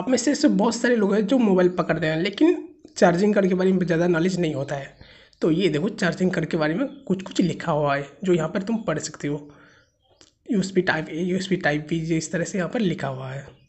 आप में से ऐसे बहुत सारे लोग हैं जो मोबाइल पकड़ते हैं लेकिन चार्जिंग कार्ड के बारे में ज़्यादा नॉलेज नहीं होता है तो ये देखो चार्जिंग कार्ड के बारे में कुछ कुछ लिखा हुआ है जो यहाँ पर तुम पढ़ सकते हो U S P type A U S P type B इस तरह से यहाँ पर लिखा हुआ है